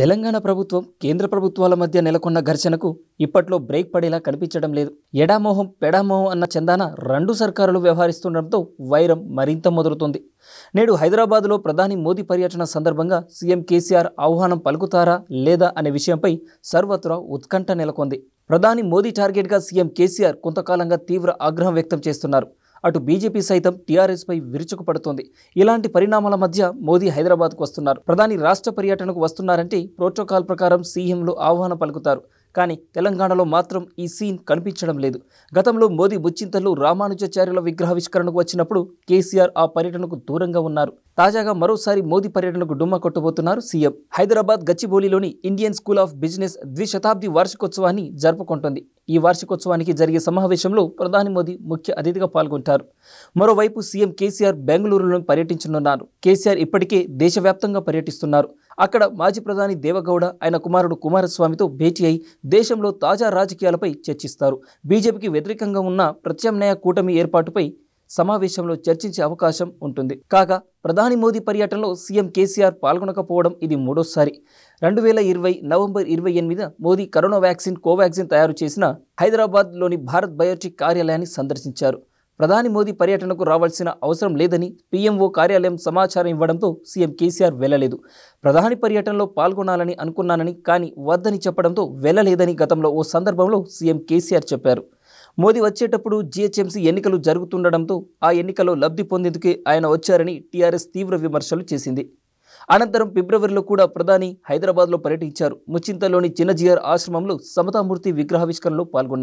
తెలంగాణ ప్రభుత్వం కేంద్ర ప్రభుత్వాల మధ్య నెలకొన్న ఘర్షణకు ఇప్పట్లో బ్రేక్ పడేలా కనిపించడం లేదు ఎడామోహం పెడామోహం అన్న చందాన రెండు సర్కారులు వ్యవహరిస్తుండటంతో వైరం మరింత మొదలుతోంది నేడు హైదరాబాద్లో ప్రధాని మోదీ పర్యటన సందర్భంగా సీఎం కేసీఆర్ ఆహ్వానం పలుకుతారా లేదా అనే విషయంపై సర్వత్రా ఉత్కంఠ నెలకొంది ప్రధాని మోదీ టార్గెట్గా సీఎం కేసీఆర్ కొంతకాలంగా తీవ్ర ఆగ్రహం వ్యక్తం చేస్తున్నారు అటు బీజేపీ సైతం టీఆర్ఎస్పై విరుచుకుపడుతోంది ఇలాంటి పరిణామాల మధ్య మోదీ హైదరాబాద్కు వస్తున్నారు ప్రధాని రాష్ట్ర పర్యటనకు వస్తున్నారంటే ప్రోటోకాల్ ప్రకారం సీఎంలు ఆహ్వానం పలుకుతారు కానీ తెలంగాణలో మాత్రం ఈ సీన్ కనిపించడం లేదు గతంలో మోదీ బుచ్చింతలు రామానుజాచార్యుల విగ్రహావిష్కరణకు వచ్చినప్పుడు కేసీఆర్ ఆ పర్యటనకు దూరంగా ఉన్నారు తాజాగా మరోసారి మోదీ పర్యటనకు డుమ్మ కొట్టబోతున్నారు సీఎం హైదరాబాద్ గచ్చిబౌలిలోని ఇండియన్ స్కూల్ ఆఫ్ బిజినెస్ ద్విశతాబ్ది వార్షికోత్సవాన్ని జరుపుకుంటుంది ఈ వార్షికోత్సవానికి జరిగే సమావేశంలో ప్రధాని మోదీ ముఖ్య అతిథిగా పాల్గొంటారు మరోవైపు సీఎం కేసీఆర్ బెంగళూరులో పర్యటించనున్నారు కేసీఆర్ ఇప్పటికే దేశవ్యాప్తంగా పర్యటిస్తున్నారు అక్కడ మాజీ ప్రధాని దేవగౌడ ఆయన కుమారుడు కుమారస్వామితో భేటీ అయి దేశంలో తాజా రాజకీయాలపై చర్చిస్తారు బీజేపీకి వ్యతిరేకంగా ఉన్న ప్రత్యామ్నాయ కూటమి ఏర్పాటుపై సమావేశంలో చర్చించే అవకాశం ఉంటుంది కాగా ప్రధాని మోదీ పర్యటనలో సీఎం కేసీఆర్ పాల్గొనకపోవడం ఇది మూడోసారి రెండు వేల ఇరవై నవంబర్ ఇరవై ఎనిమిది మోదీ కరోనా వ్యాక్సిన్ కోవాక్సిన్ తయారు చేసిన హైదరాబాద్లోని భారత్ బయోటెక్ కార్యాలయాన్ని సందర్శించారు ప్రధాని మోదీ పర్యటనకు రావాల్సిన అవసరం లేదని పీఎంఓ కార్యాలయం సమాచారం ఇవ్వడంతో సీఎం కేసీఆర్ వెళ్లలేదు ప్రధాని పర్యటనలో పాల్గొనాలని అనుకున్నానని కానీ వద్దని చెప్పడంతో వెళ్లలేదని గతంలో ఓ సందర్భంలో సీఎం కేసీఆర్ చెప్పారు మోదీ వచ్చేటప్పుడు జీహెచ్ఎంసీ ఎన్నికలు జరుగుతుండడంతో ఆ ఎన్నికలో లబ్ధి పొందేందుకే ఆయన వచ్చారని టీఆర్ఎస్ తీవ్ర విమర్శలు చేసింది అనంతరం ఫిబ్రవరిలో కూడా ప్రధాని హైదరాబాద్లో పర్యటించారు ముచ్చింతలోని చిన్నజీఆర్ ఆశ్రమంలో సమతామూర్తి విగ్రహావిష్కరణలో పాల్గొన్నారు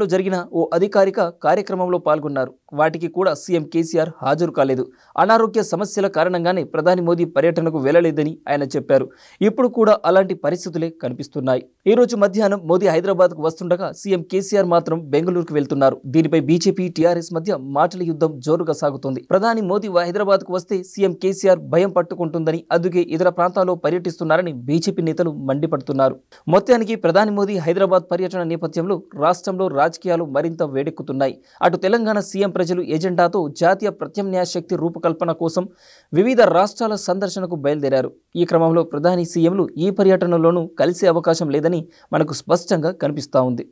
లో జరిగిన ఓ అధికారిక కార్యక్రమంలో పాల్గొన్నారు వాటికి కూడా సీఎం కేసీఆర్ హాజరు కాలేదు అనారోగ్య సమస్యల కారణంగానే ప్రధాని మోదీ పర్యటనకు వెళ్లలేదని ఆయన చెప్పారు ఇప్పుడు కూడా అలాంటి పరిస్థితులే కనిపిస్తున్నాయి ఈరోజు మధ్యాహ్నం మోదీ హైదరాబాద్కు వస్తుండగా సీఎం కేసీఆర్ మాత్రం బెంగళూరుకు వెళ్తున్నారు దీనిపై బీజేపీ టీఆర్ఎస్ మధ్య మాటల యుద్ధం జోరుగా సాగుతోంది ప్రధాని మోదీ హైదరాబాద్కు వస్తే సీఎం కేసీఆర్ భయం పట్టు ఎత్తుకుంటుందని అందుకే ఇతర ప్రాంతాల్లో పర్యటిస్తున్నారని బీజేపీ నేతలు మండిపడుతున్నారు మొత్తానికి ప్రధాని మోదీ హైదరాబాద్ పర్యటన నేపథ్యంలో రాష్ట్రంలో రాజకీయాలు మరింత వేడెక్కుతున్నాయి అటు తెలంగాణ సీఎం ప్రజలు ఎజెండాతో జాతీయ ప్రత్యామ్నాయ శక్తి రూపకల్పన కోసం వివిధ రాష్ట్రాల సందర్శనకు బయలుదేరారు ఈ క్రమంలో ప్రధాని సీఎంలు ఈ పర్యటనలోనూ కలిసే అవకాశం లేదని మనకు స్పష్టంగా కనిపిస్తూ ఉంది